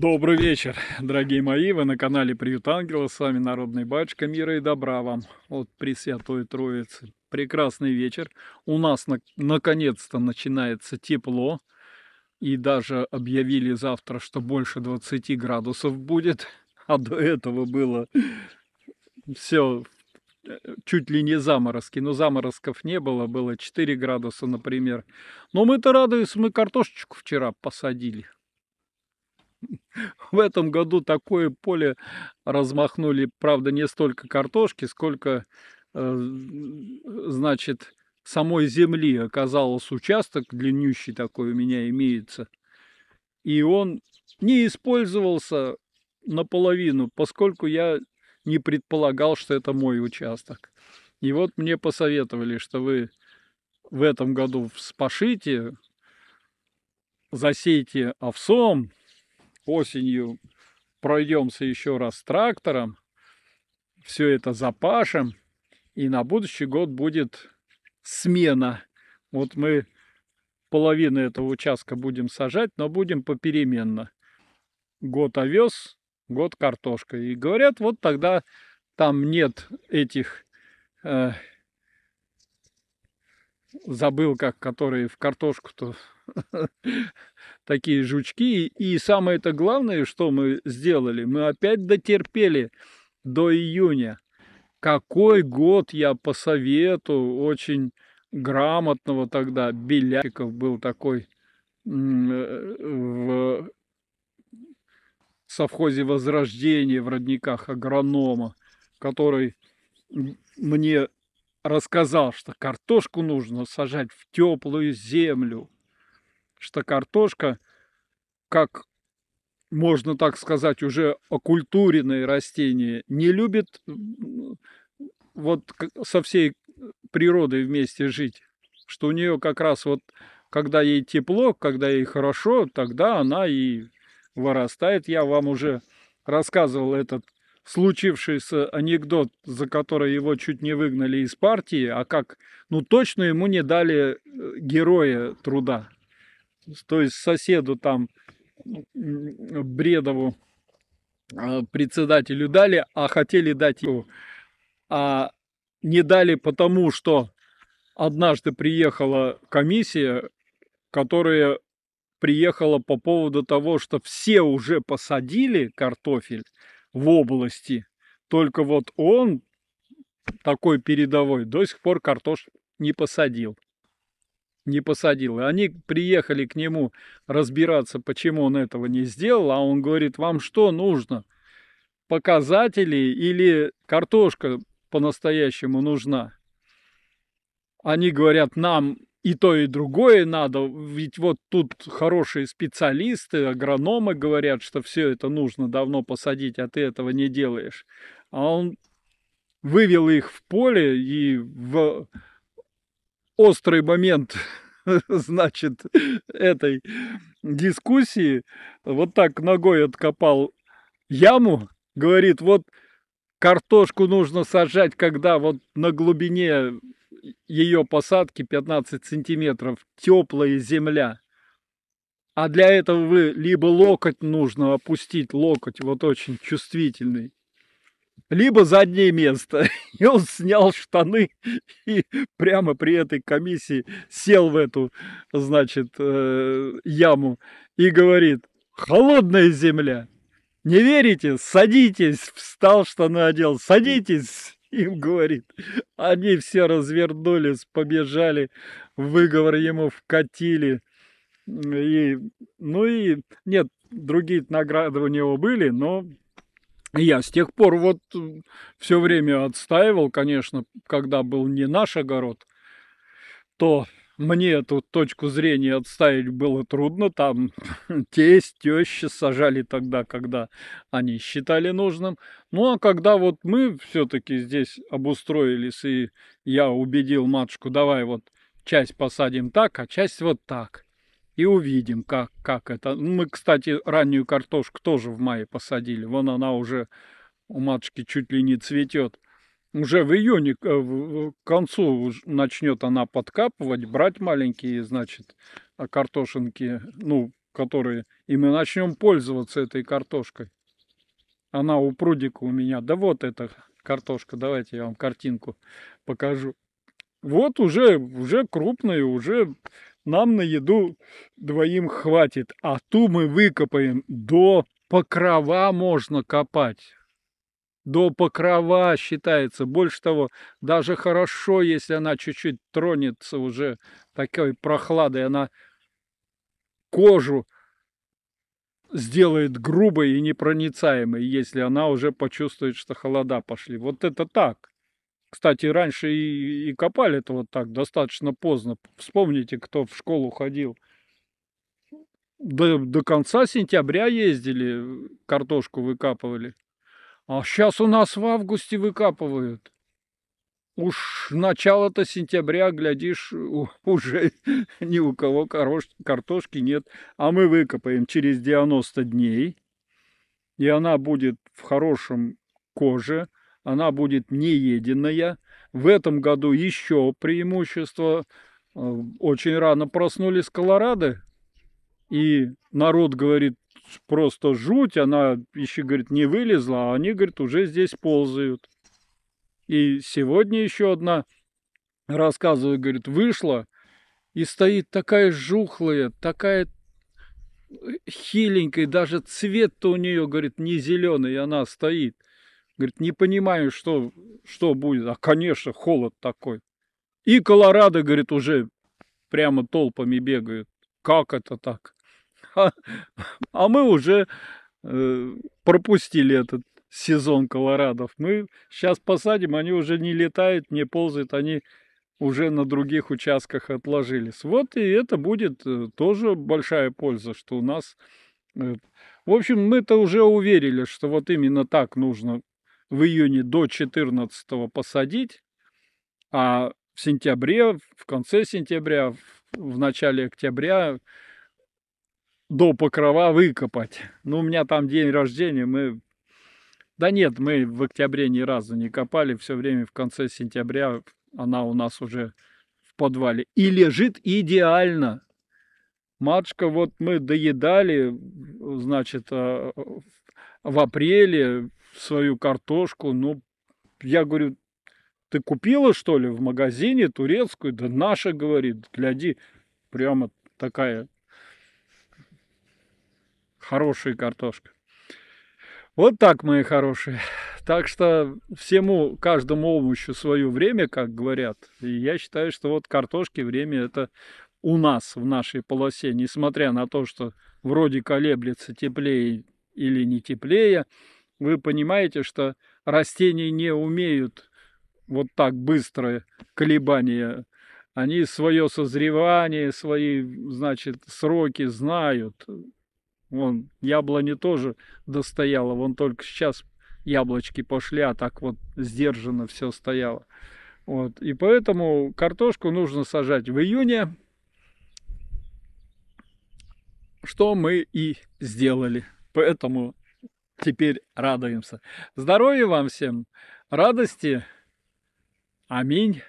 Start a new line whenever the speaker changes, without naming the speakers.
Добрый вечер, дорогие мои, вы на канале Приют Ангела, с вами Народный Батюшка, мира и добра вам от Пресвятой Троицы. Прекрасный вечер, у нас на, наконец-то начинается тепло, и даже объявили завтра, что больше 20 градусов будет, а до этого было все чуть ли не заморозки, но заморозков не было, было 4 градуса, например. Но мы-то радуемся, мы картошечку вчера посадили, В этом году такое поле размахнули, правда, не столько картошки, сколько, э, значит, самой земли оказалось участок длиннющий такой у меня имеется. И он не использовался наполовину, поскольку я не предполагал, что это мой участок. И вот мне посоветовали, что вы в этом году вспашите, засейте овсом, осенью пройдемся еще раз трактором, все это запашем, и на будущий год будет смена. Вот мы половину этого участка будем сажать, но будем попеременно. Год овес, год картошка. И говорят, вот тогда там нет этих э, забыл, как которые в картошку-то такие жучки. И самое-то главное, что мы сделали, мы опять дотерпели до июня. Какой год я по совету очень грамотного тогда Беляков был такой э, в совхозе Возрождение в родниках агронома, который мне рассказал, что картошку нужно сажать в теплую землю, что картошка, как можно так сказать, уже окультуренное растение, не любит вот со всей природой вместе жить, что у нее как раз вот, когда ей тепло, когда ей хорошо, тогда она и вырастает. Я вам уже рассказывал этот случившийся анекдот, за который его чуть не выгнали из партии, а как, ну точно ему не дали э, героя труда. То есть соседу там, Бредову, э, председателю дали, а хотели дать его, а не дали потому, что однажды приехала комиссия, которая приехала по поводу того, что все уже посадили картофель, в области. Только вот он, такой передовой, до сих пор картош не посадил. Не посадил. И они приехали к нему разбираться, почему он этого не сделал. А он говорит, вам что нужно? Показатели или картошка по-настоящему нужна? Они говорят, нам и то, и другое надо. Ведь вот тут хорошие специалисты, агрономы говорят, что все это нужно давно посадить, а ты этого не делаешь. А он вывел их в поле и в острый момент, значит, этой дискуссии вот так ногой откопал яму, говорит, вот картошку нужно сажать, когда вот на глубине ее посадки 15 сантиметров, теплая земля. А для этого вы либо локоть нужно опустить, локоть вот очень чувствительный, либо заднее место. И он снял штаны и прямо при этой комиссии сел в эту, значит, э, яму и говорит, холодная земля. Не верите? Садитесь. Встал, штаны одел. Садитесь им говорит. Они все развернулись, побежали, выговор ему вкатили. И, ну и, нет, другие награды у него были, но я с тех пор вот э, все время отстаивал, конечно, когда был не наш огород, то мне эту точку зрения отставить было трудно. Там тесть, теща сажали тогда, когда они считали нужным. Ну а когда вот мы все-таки здесь обустроились, и я убедил матушку, давай вот часть посадим так, а часть вот так. И увидим, как, как это. Ну, мы, кстати, раннюю картошку тоже в мае посадили. Вон она уже у матушки чуть ли не цветет уже в июне к э, концу начнет она подкапывать, брать маленькие, значит, а, картошинки, ну, которые... И мы начнем пользоваться этой картошкой. Она у прудика у меня. Да вот эта картошка. Давайте я вам картинку покажу. Вот уже, уже крупная, уже нам на еду двоим хватит. А ту мы выкопаем до покрова можно копать до покрова считается. Больше того, даже хорошо, если она чуть-чуть тронется уже такой прохладой, она кожу сделает грубой и непроницаемой, если она уже почувствует, что холода пошли. Вот это так. Кстати, раньше и, и копали это вот так, достаточно поздно. Вспомните, кто в школу ходил. До, до конца сентября ездили, картошку выкапывали. А сейчас у нас в августе выкапывают. Уж начало-то сентября, глядишь, уже ни у кого картошки нет. А мы выкопаем через 90 дней. И она будет в хорошем коже. Она будет нееденная. В этом году еще преимущество. Э, очень рано проснулись Колорады. И народ говорит, просто жуть, она еще, говорит, не вылезла, а они, говорит, уже здесь ползают. И сегодня еще одна, рассказываю, говорит, вышла, и стоит такая жухлая, такая э, хиленькая, даже цвет-то у нее, говорит, не зеленый, она стоит. Говорит, не понимаю, что, что будет. А, конечно, холод такой. И Колорадо, говорит, уже прямо толпами бегают. Как это так? А, а, мы уже э, пропустили этот сезон колорадов. Мы сейчас посадим, они уже не летают, не ползают, они уже на других участках отложились. Вот и это будет э, тоже большая польза, что у нас... Э, в общем, мы-то уже уверили, что вот именно так нужно в июне до 14 посадить, а в сентябре, в конце сентября, в начале октября до покрова выкопать. Ну, у меня там день рождения, мы... Да нет, мы в октябре ни разу не копали, все время в конце сентября она у нас уже в подвале. И лежит идеально. Матушка, вот мы доедали, значит, а, в апреле свою картошку, ну, я говорю, ты купила, что ли, в магазине турецкую? Да наша, говорит, гляди, прямо такая хорошая картошка. Вот так, мои хорошие. Так что всему, каждому овощу свое время, как говорят. И я считаю, что вот картошки время это у нас в нашей полосе, несмотря на то, что вроде колеблется теплее или не теплее, вы понимаете, что растения не умеют вот так быстро колебания. Они свое созревание, свои, значит, сроки знают. Вон, яблони тоже достояло. Вон только сейчас яблочки пошли, а так вот сдержанно все стояло. Вот. И поэтому картошку нужно сажать в июне, что мы и сделали. Поэтому теперь радуемся. Здоровья вам всем, радости. Аминь.